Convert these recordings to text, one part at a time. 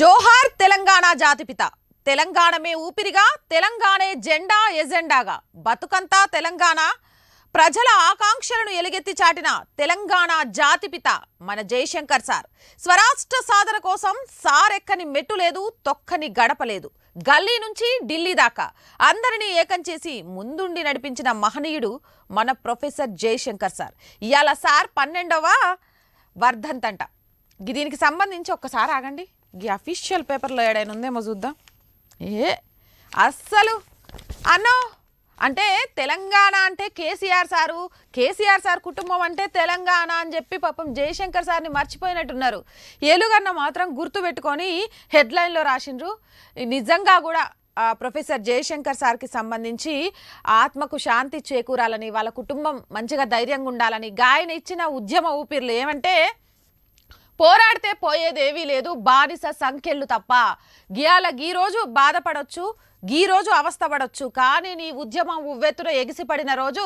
జోహార్ తెలంగాణ జాతిపిత తెలంగాణమే ఊపిరిగా తెలంగాణే జెండా ఎజెండాగా బతుకంతా తెలంగాణ ప్రజల ఆకాంక్షలను ఎలుగెత్తి చాటిన తెలంగాణ జాతిపిత మన జయశంకర్ సార్ స్వరాష్ట్ర సాధన కోసం సార్ ఎక్కని మెట్టు లేదు తొక్కని గడప లేదు గల్లీ నుంచి ఢిల్లీ దాకా అందరినీ ఏకం చేసి ముందుండి నడిపించిన మహనీయుడు మన ప్రొఫెసర్ జయశంకర్ సార్ ఇవాళ సార్ పన్నెండవ వర్ధంతంట దీనికి సంబంధించి ఒక్కసారి ఆగండి ఈ అఫీషియల్ పేపర్లో ఏడైనా ఉందేమో చూద్దాం ఏ అస్సలు అన్నో అంటే తెలంగాణ అంటే కేసీఆర్ సారు కేసీఆర్ సార్ కుటుంబం అంటే తెలంగాణ అని చెప్పి పాపం జయశంకర్ సార్ని మర్చిపోయినట్టున్నారు ఏలుగన్న మాత్రం గుర్తుపెట్టుకొని హెడ్లైన్లో రాసిండ్రు నిజంగా కూడా ప్రొఫెసర్ జయశంకర్ సార్కి సంబంధించి ఆత్మకు శాంతి చేకూరాలని వాళ్ళ కుటుంబం మంచిగా ధైర్యంగా ఉండాలని గాయన ఇచ్చిన ఉద్యమ ఊపిర్లు ఏమంటే పోరాడితే పోయేదేవీ లేదు బానిస సంఖ్యలు తప్ప గియాల గీ రోజు బాధపడొచ్చు గీరోజు రోజు అవస్థపడొచ్చు కానీ నీ ఉద్యమం ఉవ్వెత్తున ఎగిసిపడిన రోజు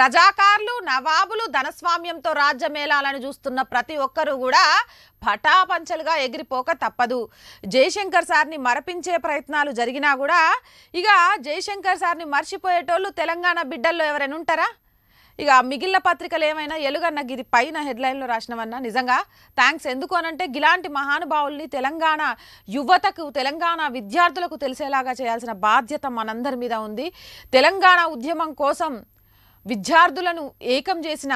రజాకార్లు నవాబులు ధనస్వామ్యంతో రాజ్యమేళాలను చూస్తున్న ప్రతి ఒక్కరూ కూడా పటాపంచలుగా ఎగిరిపోక తప్పదు జయశంకర్ సార్ని మరపించే ప్రయత్నాలు జరిగినా కూడా ఇక జయశంకర్ సార్ని మర్చిపోయేటోళ్ళు తెలంగాణ బిడ్డల్లో ఎవరైనా ఉంటారా ఇక మిగిలిన పత్రికలు ఏమైనా ఎలుగన్న గిది పైన హెడ్లైన్లో రాసినవన్నా నిజంగా థ్యాంక్స్ ఎందుకు అనంటే ఇలాంటి మహానుభావుల్ని తెలంగాణ యువతకు తెలంగాణ విద్యార్థులకు తెలిసేలాగా చేయాల్సిన బాధ్యత మనందరి మీద ఉంది తెలంగాణ ఉద్యమం కోసం విద్యార్థులను ఏకం చేసిన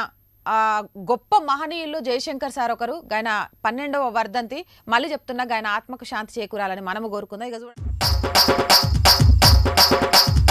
గొప్ప మహనీయుల్లో జయశంకర్ సార్ ఒకరు ఆయన పన్నెండవ వర్ధంతి మళ్ళీ చెప్తున్నా ఆయన ఆత్మకు శాంతి చేకూరాలని మనము కోరుకుందాం ఇక చూడండి